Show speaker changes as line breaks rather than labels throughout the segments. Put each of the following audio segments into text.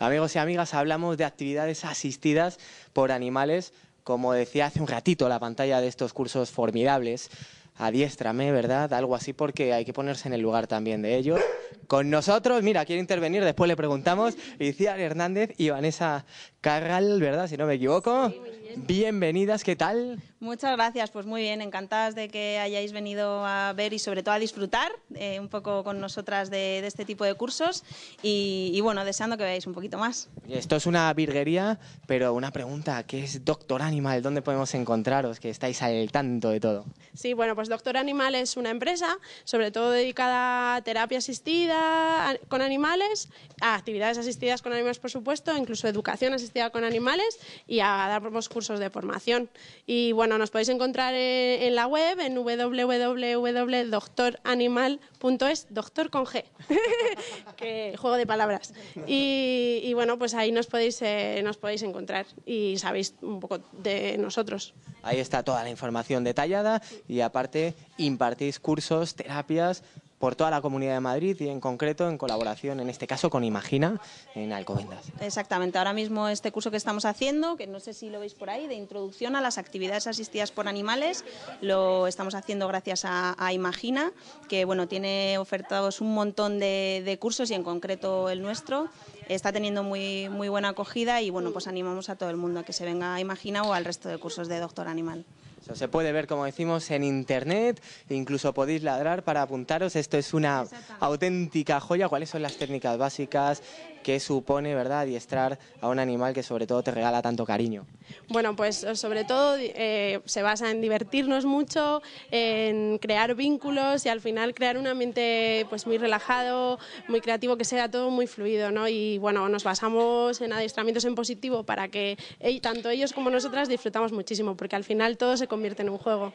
Amigos y amigas, hablamos de actividades asistidas por animales, como decía hace un ratito la pantalla de estos cursos formidables. Adiéstrame, ¿verdad? Algo así porque hay que ponerse en el lugar también de ellos. Con nosotros, mira, quiere intervenir, después le preguntamos, Iciar Hernández y Vanessa Carral, ¿verdad? Si no me equivoco. Bienvenidas, ¿qué tal?
Muchas gracias, pues muy bien, encantadas de que hayáis venido a ver y sobre todo a disfrutar eh, un poco con nosotras de, este tipo de cursos y, bueno,
deseando que veáis un poquito más.
Esto es una virguería, pero una pregunta, ¿qué es Doctor Animal? ¿Dónde podemos encontraros? Que estáis al tanto de todo.
Sí, bueno, pues Doctor Animal es una empresa sobre todo dedicada a terapia asistida con animales, a actividades asistidas con animales, por supuesto, incluso educación asistida con animales y a dar pues, cursos de formación. Y bueno, nos podéis encontrar en, la web, en www.doctoranimal.es, doctor con G, que juego de palabras. Y, bueno, pues ahí nos podéis, eh, nos podéis encontrar y sabéis un poco de nosotros.
Ahí está toda la información detallada y aparte impartís cursos, terapias por toda la Comunidad de Madrid y en concreto en colaboración, en este caso, con Imagina en Alcobendas.
Exactamente, ahora mismo este curso que estamos haciendo, que no sé si lo veis por ahí, de introducción a las actividades asistidas por animales, lo estamos haciendo gracias a, Imagina, que bueno, tiene ofertados un montón de, cursos y en concreto el nuestro, está teniendo muy, muy buena acogida y bueno, pues animamos a todo el mundo a que se venga a Imagina o al resto de cursos de Doctor Animal
se puede ver, como decimos, en internet, incluso podéis ladrar para apuntaros. Esto es una auténtica joya. ¿Cuáles son las técnicas básicas? qué supone, ¿verdad?, adiestrar a un animal que sobre todo te regala tanto cariño.
Bueno, pues eh, sobre todo eh, se basa en divertirnos mucho, en crear vínculos y al final crear un ambiente pues muy relajado, muy creativo, que sea todo muy fluido, ¿no? Y bueno, nos basamos en adiestramientos en positivo para que tanto ellos como nosotras disfrutamos muchísimo, porque al final todo se convierte en un juego.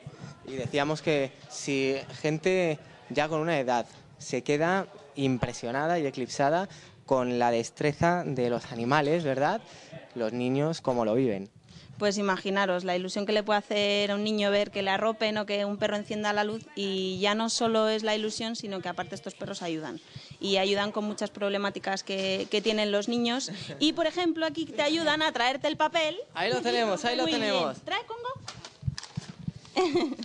Y decíamos que si gente ya con una edad se queda impresionada y eclipsada con la destreza de los animales, ¿verdad? Los niños, cómo lo viven. Pues imaginaros
la ilusión que le puede hacer a un niño ver que le arropen o que un perro encienda la luz y ya no solo es la ilusión, sino que aparte estos perros ayudan y ayudan con muchas problemáticas que, tienen los niños y por ejemplo aquí te ayudan a traerte el papel. Ahí lo tenemos, ahí lo tenemos. ¿Trae Congo?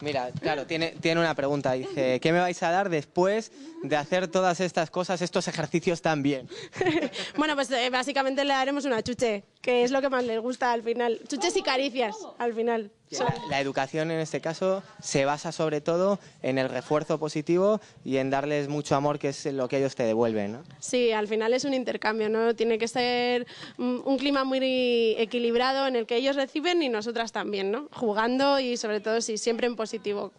Mira, claro, tiene, una pregunta. Dice, ¿qué me vais a dar después de hacer todas estas cosas, estos ejercicios tan bien?
bueno, pues eh, básicamente le daremos una chuche que es lo que más les gusta al final. Chuches y caricias al final.
La, educación en este caso se basa sobre todo en el refuerzo positivo y en darles mucho amor, que es lo que ellos te devuelven. ¿no?
Sí, al final es un intercambio, ¿no? Tiene que ser mm, un clima muy equilibrado en el que ellos reciben y nosotras también, ¿no? Jugando y sobre todo, si siempre en positivo,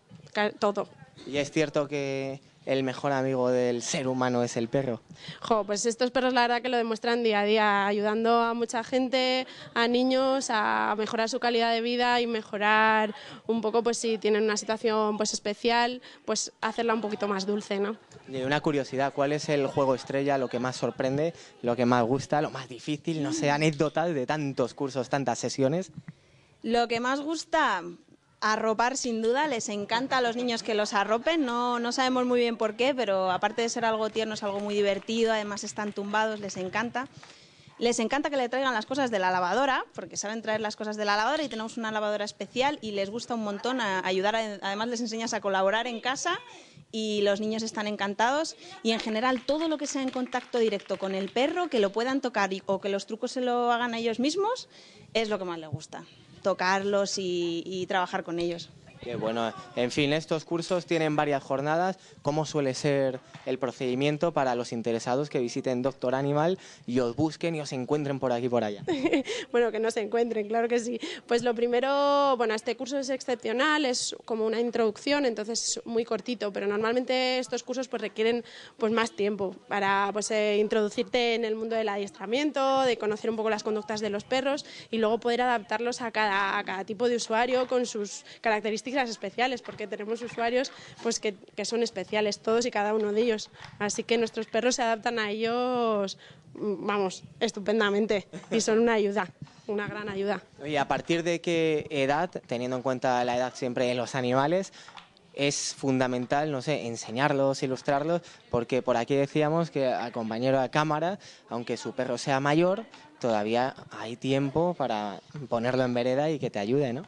todo.
Y es cierto que el mejor amigo del ser humano es el perro.
Jo, pues estos perros la verdad que lo demuestran día a día, ayudando a mucha gente, a niños, a mejorar su calidad de vida y mejorar un poco, pues si tienen una situación pues especial, pues hacerla un poquito más dulce, ¿no?
Y una curiosidad, ¿cuál es el juego estrella, lo que más sorprende, lo que más gusta, lo más difícil, no sé, anécdotas de tantos cursos, tantas sesiones?
Lo que más gusta, Arropar sin duda, les encanta a los niños que los arropen, no, no sabemos muy bien por qué, pero aparte de ser algo tierno es algo muy divertido, además están tumbados, les encanta. Les encanta que le traigan las cosas de la lavadora, porque saben traer las cosas de la lavadora y tenemos una lavadora especial y les gusta un montón ayudar, además les enseñas a colaborar en casa y los niños están encantados y en general todo lo que sea en contacto directo con el perro, que lo puedan tocar o que los trucos se lo hagan a ellos mismos, es lo que más les gusta, tocarlos y trabajar con ellos
bueno. En fin, estos cursos tienen varias jornadas. ¿Cómo suele ser el procedimiento para los interesados que visiten Doctor Animal y os busquen y os encuentren por aquí y por allá?
bueno, que no se encuentren, claro que sí. Pues lo primero, bueno, este curso es excepcional, es como una introducción, entonces es muy cortito, pero normalmente estos cursos pues requieren pues más tiempo para pues eh, introducirte en el mundo del adiestramiento, de conocer un poco las conductas de los perros y luego poder adaptarlos a cada tipo de usuario con sus características especiales, porque tenemos usuarios pues, que, que son especiales, todos y cada uno de ellos. Así que nuestros perros se adaptan a ellos, mm, vamos, estupendamente, y son una ayuda una gran ayuda.
¿Y a partir de qué edad, teniendo en cuenta la edad siempre de los animales, es fundamental, no sé, enseñarlos, ilustrarlos? Porque por aquí decíamos que al compañero de cámara, aunque su perro sea mayor, todavía hay tiempo para ponerlo en vereda y que te ayude, ¿no?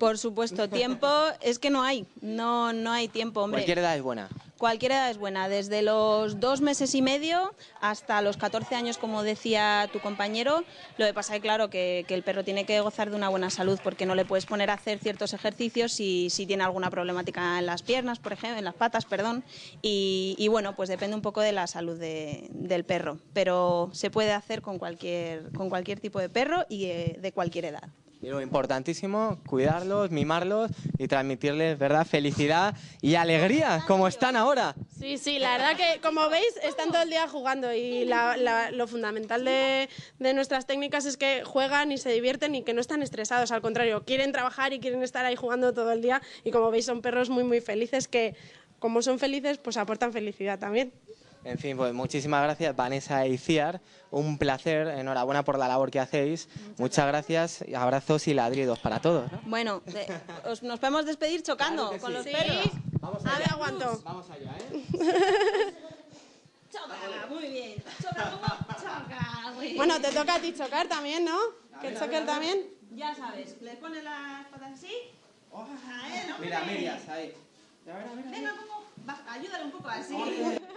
Por supuesto, tiempo es que no hay, no, no hay tiempo, hombre. Cualquier edad es buena. Cualquier edad es buena, desde los dos meses y medio hasta los 14 años, como decía tu compañero. Lo que pasa es claro que, el perro tiene que gozar de una buena salud porque no le puedes poner a hacer ciertos ejercicios si, si tiene alguna problemática en las piernas, por ejemplo, en las patas, perdón. Y, bueno, pues depende un poco de la salud del perro, pero se puede hacer con cualquier, con cualquier tipo de perro y eh, de cualquier edad.
Y lo importantísimo, cuidarlos, mimarlos y transmitirles, ¿verdad?, felicidad y alegría, como están ahora.
Sí, sí, la verdad que, como veis, están todo el día jugando y lo fundamental de, de, nuestras técnicas es que juegan y se divierten y que no están estresados, al contrario, quieren trabajar y quieren estar ahí jugando todo el día y, como veis, son perros muy, muy felices que, como son felices, pues aportan felicidad también.
En fin, pues muchísimas gracias, Vanessa y Ciar. Un placer, enhorabuena por la labor que hacéis. Muchas, gracias, abrazos y ladridos para todos.
Bueno, os, nos podemos despedir chocando con los perros. A ver, aguanto.
Vamos allá, ¿eh?
Choca, muy bien. Choca, choca, güey. Bueno, te toca a ti
chocar también, ¿no? que él también.
Ya sabes, le pone las patas así. Oh, ¿eh? Mira, medias,
ahí. A Venga,
ayúdale un poco así.